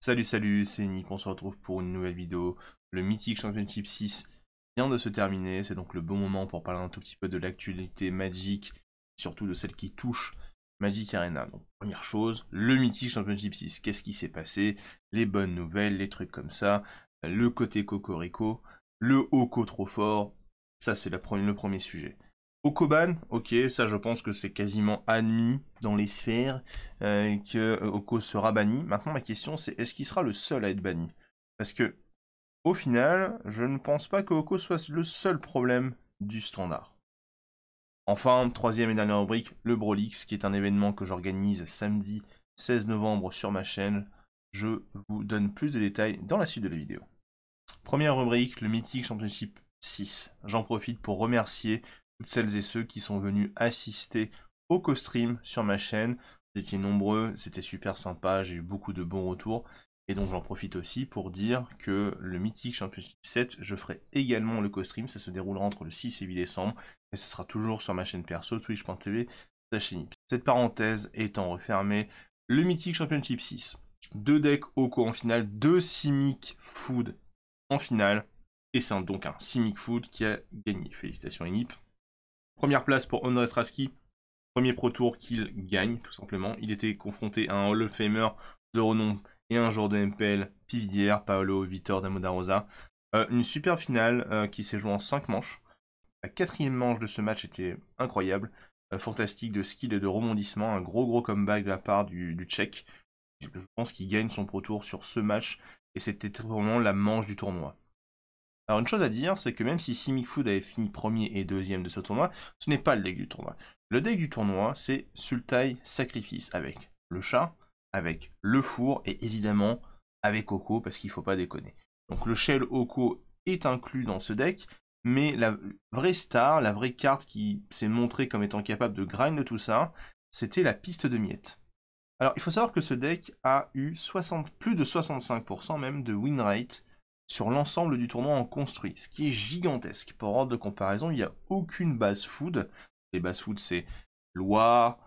Salut, salut, c'est Nick, on se retrouve pour une nouvelle vidéo. Le Mythic Championship 6 vient de se terminer, c'est donc le bon moment pour parler un tout petit peu de l'actualité Magic, surtout de celle qui touche Magic Arena. Donc, première chose, le Mythic Championship 6, qu'est-ce qui s'est passé Les bonnes nouvelles, les trucs comme ça, le côté cocorico, le Oko trop fort, ça c'est le premier sujet. Okoban, ok, ça je pense que c'est quasiment admis dans les sphères euh, que euh, Oko sera banni. Maintenant ma question c'est est-ce qu'il sera le seul à être banni Parce que au final, je ne pense pas que Oko soit le seul problème du standard. Enfin, troisième et dernière rubrique, le Brolix, qui est un événement que j'organise samedi 16 novembre sur ma chaîne. Je vous donne plus de détails dans la suite de la vidéo. Première rubrique, le Mythic Championship 6. J'en profite pour remercier toutes celles et ceux qui sont venus assister au co-stream sur ma chaîne. Vous étiez nombreux, c'était super sympa, j'ai eu beaucoup de bons retours. Et donc j'en profite aussi pour dire que le Mythique Championship 7, je ferai également le co-stream. Ça se déroulera entre le 6 et 8 décembre. Et ce sera toujours sur ma chaîne perso, twitch.tv. Cette parenthèse étant refermée, le Mythic Championship 6, deux decks au Oko en finale, deux Simic Food en finale. Et c'est donc un Simic Food qui a gagné. Félicitations Enip. Première place pour André Straski. Premier Pro Tour qu'il gagne, tout simplement. Il était confronté à un Hall of Famer de renom et un joueur de MPL, Pividière, Paolo Vitor Damodarosa. Euh, une super finale euh, qui s'est jouée en 5 manches. La quatrième manche de ce match était incroyable. Euh, fantastique de skill et de rebondissement. Un gros gros comeback de la part du, du Tchèque. Je pense qu'il gagne son Pro Tour sur ce match. Et c'était vraiment la manche du tournoi. Alors une chose à dire, c'est que même si Simic Food avait fini premier et deuxième de ce tournoi, ce n'est pas le deck du tournoi. Le deck du tournoi, c'est Sultai Sacrifice, avec le chat, avec le four, et évidemment avec Oko, parce qu'il ne faut pas déconner. Donc le Shell Oko est inclus dans ce deck, mais la vraie star, la vraie carte qui s'est montrée comme étant capable de grind tout ça, c'était la piste de miettes. Alors il faut savoir que ce deck a eu plus de 65% même de win rate sur l'ensemble du tournoi en construit, ce qui est gigantesque. Pour ordre de comparaison, il n'y a aucune base food. Les bases food, c'est Loire,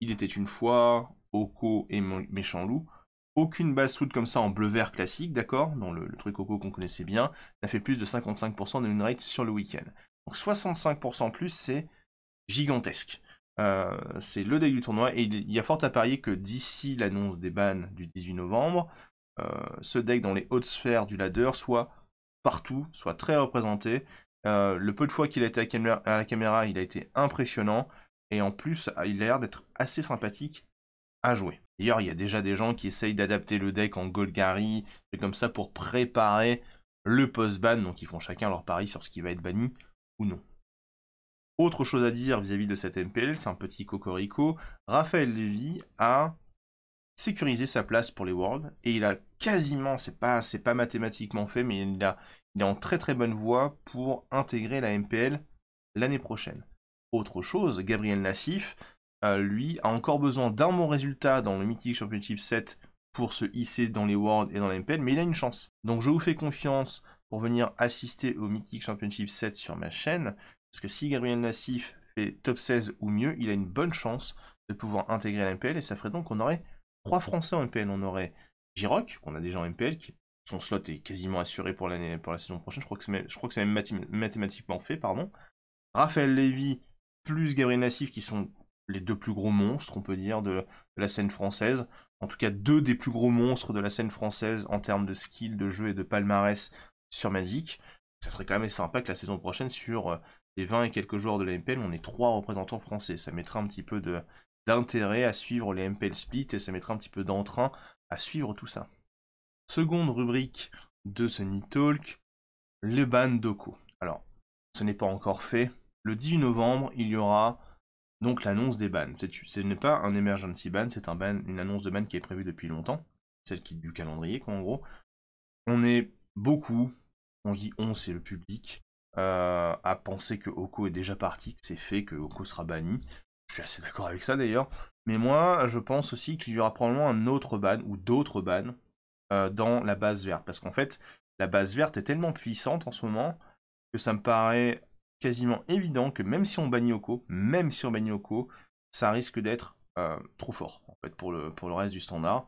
Il était une fois, Oko et Méchant Loup. Aucune base food comme ça en bleu-vert classique, d'accord Dans le, truc Oko qu'on connaissait bien, n'a fait plus de 55% de win rate sur le week-end. Donc 65% plus, c'est gigantesque. Euh, c'est le deck du tournoi et il y a fort à parier que d'ici l'annonce des bans du 18 novembre, euh, ce deck dans les hautes sphères du ladder soit partout, soit très représenté. Euh, le peu de fois qu'il a été à, la caméra, il a été impressionnant. Et en plus, ah, il a l'air d'être assez sympathique à jouer. D'ailleurs, il y a déjà des gens qui essayent d'adapter le deck en Golgari, et comme ça pour préparer le post-ban, donc ils font chacun leur pari sur ce qui va être banni ou non. Autre chose à dire vis-à-vis de cette MPL, c'est un petit cocorico, Raphaël Lévy a sécuriser sa place pour les Worlds et il a quasiment, c'est pas, c'est pas mathématiquement fait, mais il, il est en très très bonne voie pour intégrer la MPL l'année prochaine. Autre chose, Gabriel Nassif, euh, lui, a encore besoin d'un bon résultat dans le Mythic Championship 7 pour se hisser dans les Worlds et dans la MPL, mais il a une chance. Donc je vous fais confiance pour venir assister au Mythic Championship 7 sur ma chaîne, parce que si Gabriel Nassif fait top 16 ou mieux, il a une bonne chance de pouvoir intégrer la MPL et ça ferait donc qu'on aurait trois Français en MPL. On aurait Giroc, on a déjà en MPL, qui, son slot est quasiment assuré pour, pour la saison prochaine. Je crois que c'est mathématiquement fait. pardon. Raphaël Lévy, plus Gabriel Nassif, qui sont les deux plus gros monstres, on peut dire, de, la scène française. En tout cas, deux des plus gros monstres de la scène française en termes de skill, de jeu et de palmarès sur Magic. Ça serait quand même sympa que la saison prochaine, sur euh, les 20 et quelques joueurs de la MPL, on ait trois représentants français. Ça mettrait un petit peu de, d'intérêt à suivre les MPL Split et ça mettra un petit peu d'entrain à suivre tout ça. Seconde rubrique de Sony Talk, le ban d'Oko. Alors, ce n'est pas encore fait. Le 18 novembre, il y aura donc l'annonce des bans. Ce n'est pas un emergency ban, c'est une annonce de ban qui est prévue depuis longtemps, celle qui du calendrier, en gros. On est beaucoup, on dit on, c'est le public, euh, à penser que Oko est déjà parti, que c'est fait, que Oko sera banni suis assez d'accord avec ça d'ailleurs. Mais moi, je pense aussi qu'il y aura probablement un autre ban ou d'autres bans euh, dans la base verte. Parce qu'en fait, la base verte est tellement puissante en ce moment que ça me paraît quasiment évident que même si on bannit Oko, même si on bannit Oko, ça risque d'être euh, trop fort en fait, pour, le, pour le reste du standard.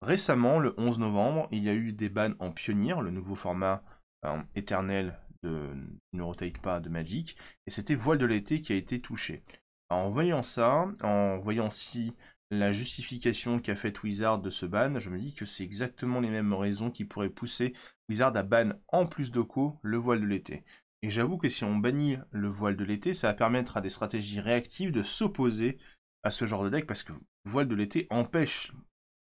Récemment, le 11 novembre, il y a eu des bans en Pionnier, le nouveau format euh, éternel de Neurotake pas de Magic, et c'était Voile de l'été qui a été touché. En voyant ça, en voyant si la justification qu'a faite Wizard de ce ban, je me dis que c'est exactement les mêmes raisons qui pourraient pousser Wizard à ban en plus d'Oko le voile de l'été. Et j'avoue que si on bannit le voile de l'été, ça va permettre à des stratégies réactives de s'opposer à ce genre de deck parce que voile de l'été empêche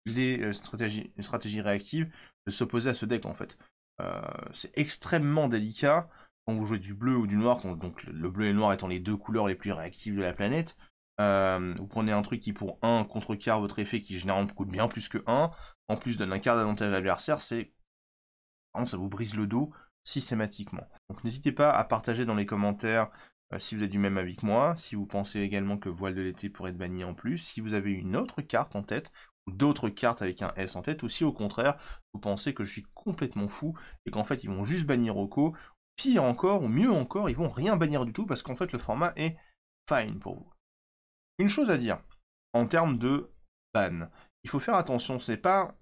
les euh, stratégies, réactives de s'opposer à ce deck en fait. Euh, c'est extrêmement délicat quand vous jouez du bleu ou du noir, donc le bleu et le noir étant les deux couleurs les plus réactives de la planète, euh, vous prenez un truc qui pour 1 contrecarre votre effet qui généralement coûte bien plus que 1, en plus donne un quart d'avantage à l'adversaire, c'est. ça vous brise le dos systématiquement. Donc n'hésitez pas à partager dans les commentaires euh, si vous êtes du même avis que moi, si vous pensez également que Voile de l'été pourrait être banni en plus, si vous avez une autre carte en tête, ou d'autres cartes avec un S en tête, ou si au contraire, vous pensez que je suis complètement fou et qu'en fait ils vont juste bannir Rocco pire encore, ou mieux encore, ils vont rien bannir du tout parce qu'en fait le format est fine pour vous. Une chose à dire, en termes de ban, il faut faire attention, c'est pas...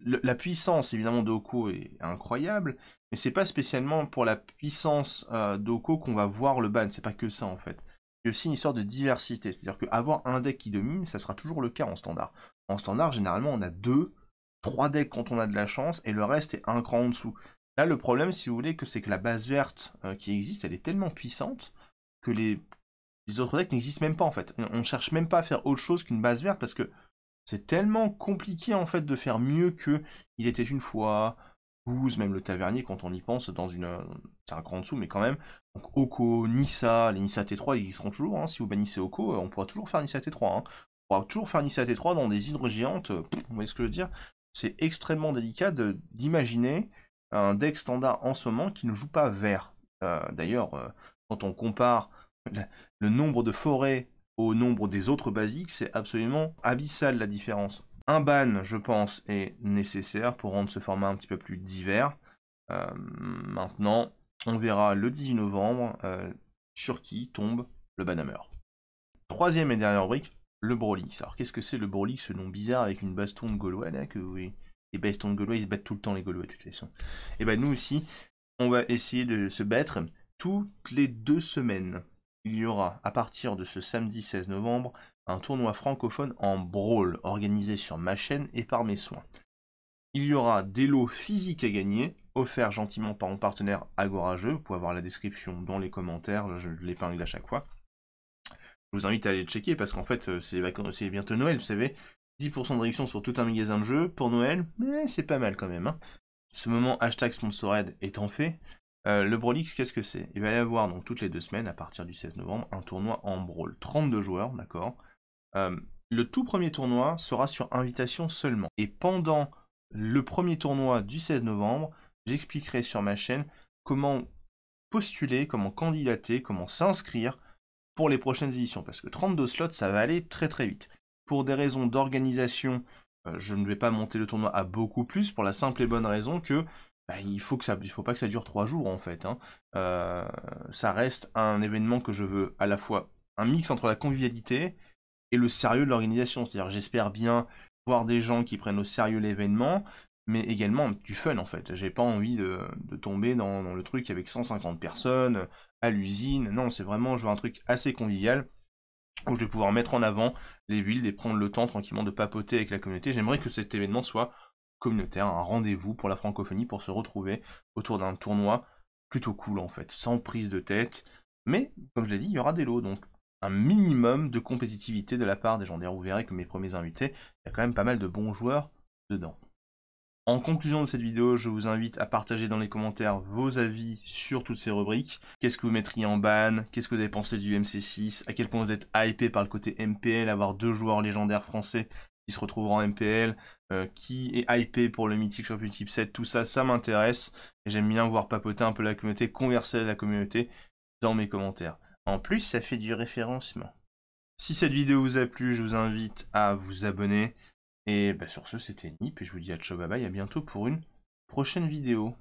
La puissance évidemment d'Oko est incroyable, mais c'est pas spécialement pour la puissance euh, d'Oko qu'on va voir le ban, c'est pas que ça en fait. Il y a aussi une histoire de diversité, c'est-à-dire qu'avoir un deck qui domine, ça sera toujours le cas en standard. En standard, généralement, on a deux, trois decks quand on a de la chance, et le reste est un cran en dessous. Là, le problème, si vous voulez, que c'est que la base verte euh, qui existe, elle est tellement puissante que les, autres decks n'existent même pas, en fait. On, ne cherche même pas à faire autre chose qu'une base verte parce que c'est tellement compliqué, en fait, de faire mieux que Il était une fois, 12, même le tavernier, quand on y pense, dans une. C'est un grand dessous, mais quand même. Donc, Oko, Nissa, les Nissa T3, ils existeront toujours. Hein. Si vous bannissez Oko, euh, on pourra toujours faire Nissa T3. Hein. On pourra toujours faire Nissa T3 dans des hydres géantes. Euh, vous voyez ce que je veux dire C'est extrêmement délicat d'imaginer un deck standard en ce moment qui ne joue pas vert. Euh, d'ailleurs, euh, quand on compare le, nombre de forêts au nombre des autres basiques, c'est absolument abyssal la différence. Un ban, je pense, est nécessaire pour rendre ce format un petit peu plus divers. Euh, maintenant, on verra le 18 novembre sur qui tombe le Banhammer. Troisième et dernière brique, le Brolix. Alors qu'est-ce que c'est le Brolix, ce nom bizarre avec une baston de Gaulois là que vous les Bastons Gaulois, ils se battent tout le temps, les Gaulois, de toute façon. Et ben, nous aussi, on va essayer de se battre toutes les deux semaines. Il y aura, à partir de ce samedi 16 novembre, un tournoi francophone en brawl, organisé sur ma chaîne et par mes soins. Il y aura des lots physiques à gagner, offerts gentiment par mon partenaire Agora Jeux. Vous pouvez avoir la description dans les commentaires, je l'épingle à chaque fois. Je vous invite à aller le checker parce qu'en fait, euh, c'est bientôt Noël, vous savez. 10% de réduction sur tout un magasin de jeux pour Noël, mais c'est pas mal quand même. Hein. Ce moment hashtag sponsored étant fait, euh, le Brolix, qu'est-ce que c'est Il va y avoir donc toutes les deux semaines, à partir du 16 novembre, un tournoi en Brawl. 32 joueurs, d'accord euh, Le tout premier tournoi sera sur invitation seulement. Et pendant le premier tournoi du 16 novembre, j'expliquerai sur ma chaîne comment postuler, comment candidater, comment s'inscrire pour les prochaines éditions. Parce que 32 slots, ça va aller très très vite pour des raisons d'organisation, euh, je ne vais pas monter le tournoi à beaucoup plus pour la simple et bonne raison que bah, il faut ça, pas que ça dure trois jours en fait. Hein. Euh, ça reste un événement que je veux à la fois un mix entre la convivialité et le sérieux de l'organisation. C'est-à-dire, j'espère bien voir des gens qui prennent au sérieux l'événement, mais également du fun en fait. J'ai pas envie de, tomber dans, dans, le truc avec 150 personnes à l'usine. Non, c'est vraiment, je veux un truc assez convivial où je vais pouvoir mettre en avant les builds et prendre le temps tranquillement de papoter avec la communauté. J'aimerais que cet événement soit communautaire, un rendez-vous pour la francophonie, pour se retrouver autour d'un tournoi plutôt cool en fait, sans prise de tête. Mais, comme je l'ai dit, il y aura des lots, donc un minimum de compétitivité de la part des gens. D'ailleurs, vous verrez que mes premiers invités, il y a quand même pas mal de bons joueurs dedans. En conclusion de cette vidéo, je vous invite à partager dans les commentaires vos avis sur toutes ces rubriques. Qu'est-ce que vous mettriez en ban Qu'est-ce que vous avez pensé du MC6 À quel point vous êtes hypé par le côté MPL, avoir deux joueurs légendaires français qui se retrouveront en MPL euh, Qui est hypé pour le Mythic Championship 7 Tout ça, ça m'intéresse. Et j'aime bien voir papoter un peu la communauté, converser avec la communauté dans mes commentaires. En plus, ça fait du référencement. Si cette vidéo vous a plu, je vous invite à vous abonner et bah, sur ce, c'était Nip, et je vous dis à ciao, bye bye, à bientôt pour une prochaine vidéo.